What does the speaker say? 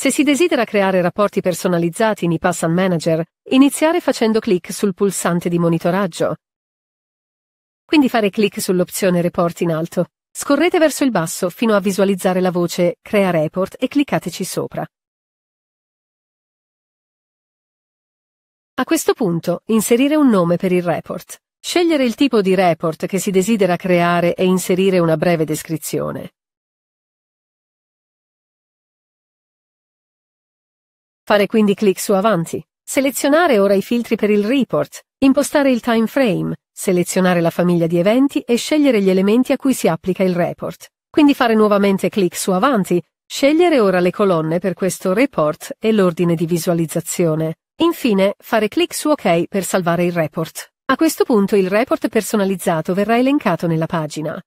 Se si desidera creare rapporti personalizzati in IPassan Manager, iniziare facendo clic sul pulsante di monitoraggio. Quindi fare clic sull'opzione Report in alto. Scorrete verso il basso fino a visualizzare la voce Crea report e cliccateci sopra. A questo punto, inserire un nome per il report. Scegliere il tipo di report che si desidera creare e inserire una breve descrizione. Fare quindi clic su Avanti. Selezionare ora i filtri per il report, impostare il time frame, selezionare la famiglia di eventi e scegliere gli elementi a cui si applica il report. Quindi fare nuovamente clic su Avanti, scegliere ora le colonne per questo report e l'ordine di visualizzazione. Infine, fare clic su OK per salvare il report. A questo punto il report personalizzato verrà elencato nella pagina.